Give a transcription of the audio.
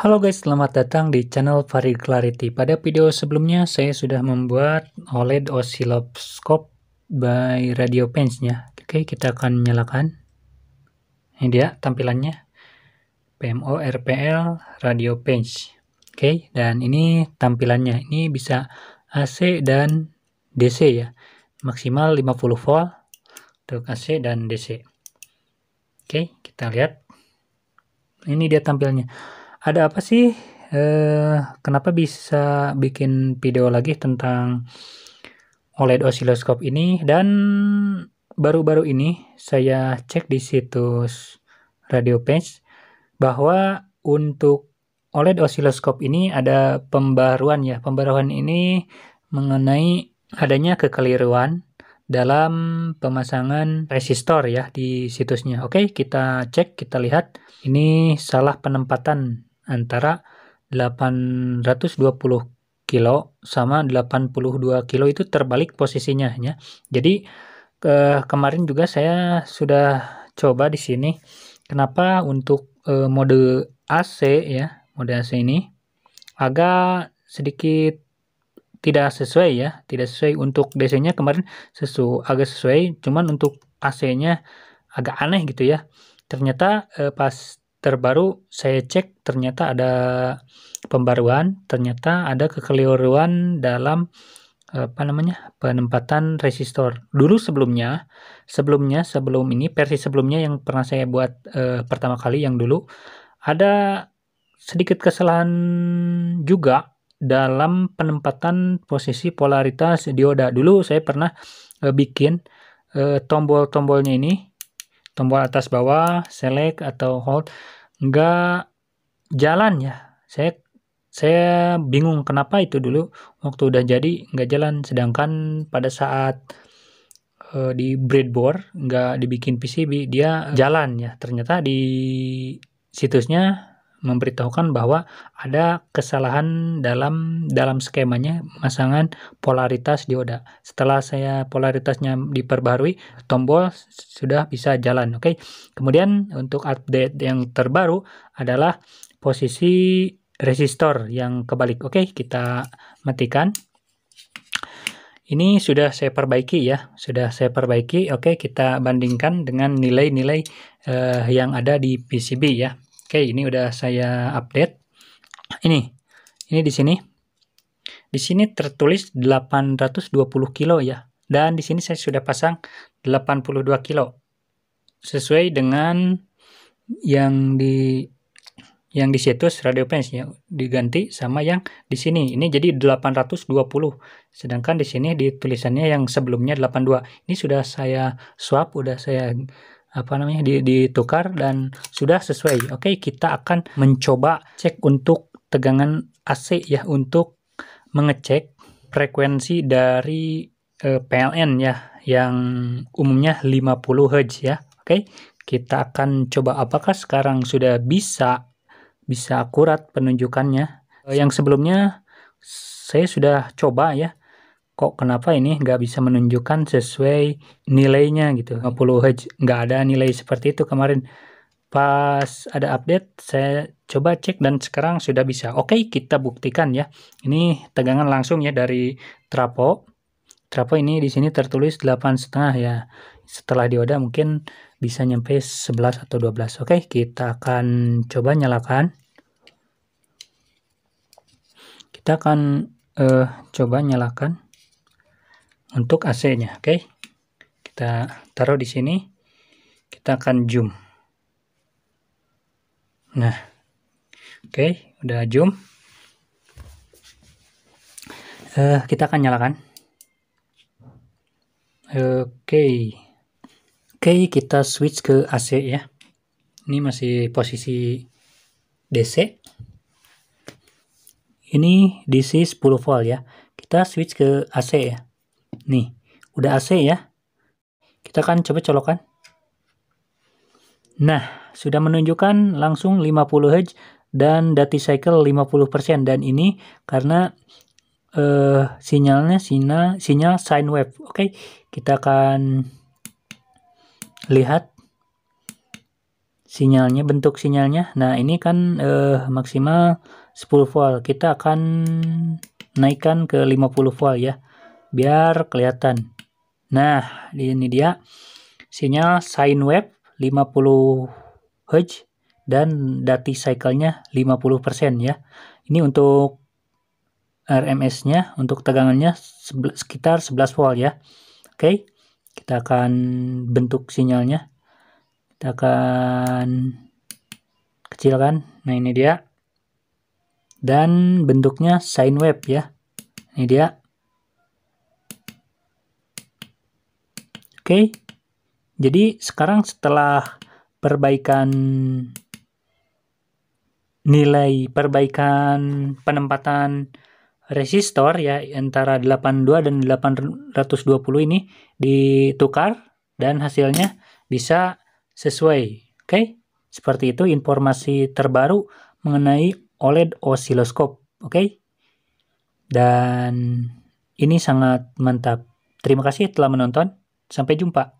Halo guys, selamat datang di channel Farid Clarity. Pada video sebelumnya saya sudah membuat OLED oscilloscope by Radio Pens ya. Oke, kita akan nyalakan. Ini dia tampilannya. PMO RPL Radio Pens. Oke, dan ini tampilannya. Ini bisa AC dan DC ya. Maksimal 50 volt untuk AC dan DC. Oke, kita lihat. Ini dia tampilannya ada apa sih? Eh, kenapa bisa bikin video lagi tentang OLED oscilloscope ini? Dan baru-baru ini saya cek di situs Radio Page bahwa untuk OLED oscilloscope ini ada pembaruan ya. Pembaruan ini mengenai adanya kekeliruan dalam pemasangan resistor ya di situsnya. Oke, kita cek, kita lihat. Ini salah penempatan antara 820 kilo sama 82 kilo itu terbalik posisinya ya. Jadi ke eh, kemarin juga saya sudah coba di sini. Kenapa untuk e, mode AC ya, mode AC ini agak sedikit tidak sesuai ya, tidak sesuai untuk DC-nya kemarin sesu agak sesuai, cuman untuk AC-nya agak aneh gitu ya. Ternyata e, pas terbaru saya cek ternyata ada pembaruan, ternyata ada kekeliruan dalam apa namanya penempatan resistor dulu sebelumnya sebelumnya sebelum ini versi sebelumnya yang pernah saya buat eh, pertama kali yang dulu ada sedikit kesalahan juga dalam penempatan posisi polaritas dioda dulu saya pernah eh, bikin eh, tombol-tombolnya ini tombol atas bawah, select atau hold nggak jalan ya. Saya saya bingung kenapa itu dulu waktu udah jadi nggak jalan sedangkan pada saat uh, di breadboard nggak dibikin PCB dia jalan ya ternyata di situsnya memberitahukan bahwa ada kesalahan dalam dalam skemanya pemasangan polaritas dioda. Setelah saya polaritasnya diperbarui, tombol sudah bisa jalan, oke. Okay? Kemudian untuk update yang terbaru adalah posisi resistor yang kebalik. Oke, okay? kita matikan. Ini sudah saya perbaiki ya, sudah saya perbaiki. Oke, okay? kita bandingkan dengan nilai-nilai uh, yang ada di PCB ya. Oke, ini udah saya update. Ini, ini di sini. Di sini tertulis 820 kilo ya. Dan di sini saya sudah pasang 82 kilo. Sesuai dengan yang di yang di situs radio pens ya diganti sama yang di sini. Ini jadi 820. Sedangkan di sini di tulisannya yang sebelumnya 82. Ini sudah saya swap, udah saya apa namanya ditukar dan sudah sesuai. Oke, kita akan mencoba cek untuk tegangan AC ya untuk mengecek frekuensi dari uh, eh, PLN ya yang umumnya 50 Hz ya. Oke, kita akan coba apakah sekarang sudah bisa bisa akurat penunjukannya. Eh, yang sebelumnya saya sudah coba ya kok kenapa ini nggak bisa menunjukkan sesuai nilainya gitu 50 Hz nggak ada nilai seperti itu kemarin pas ada update saya coba cek dan sekarang sudah bisa oke okay, kita buktikan ya ini tegangan langsung ya dari trapo trapo ini di sini tertulis setengah ya setelah dioda mungkin bisa nyampe 11 atau 12 oke okay, kita akan coba nyalakan kita akan uh, coba nyalakan untuk AC-nya, oke. Okay? Kita taruh di sini. Kita akan zoom. Nah. Oke, okay, udah zoom. Uh, kita akan nyalakan. Oke. Okay. Oke, okay, kita switch ke AC ya. Ini masih posisi DC. Ini DC 10 volt ya. Kita switch ke AC ya. Nih, udah AC ya. Kita kan coba colokan. Nah, sudah menunjukkan langsung 50 Hz dan dati cycle 50% dan ini karena uh, sinyalnya sinyal sinyal sine wave. Oke, okay? kita akan lihat sinyalnya bentuk sinyalnya. Nah, ini kan uh, maksimal 10 volt. Kita akan naikkan ke 50 volt ya biar kelihatan. Nah, ini dia sinyal sine wave 50 Hz dan dati cycle-nya 50% ya. Ini untuk RMS-nya, untuk tegangannya sekitar 11 volt ya. Oke, kita akan bentuk sinyalnya. Kita akan kecilkan. Nah, ini dia. Dan bentuknya sine wave ya. Ini dia. Oke. Jadi sekarang setelah perbaikan nilai perbaikan penempatan resistor ya antara 82 dan 820 ini ditukar dan hasilnya bisa sesuai. Oke. Okay? Seperti itu informasi terbaru mengenai OLED osiloskop. Oke. Okay? Dan ini sangat mantap. Terima kasih telah menonton. Sampai jumpa.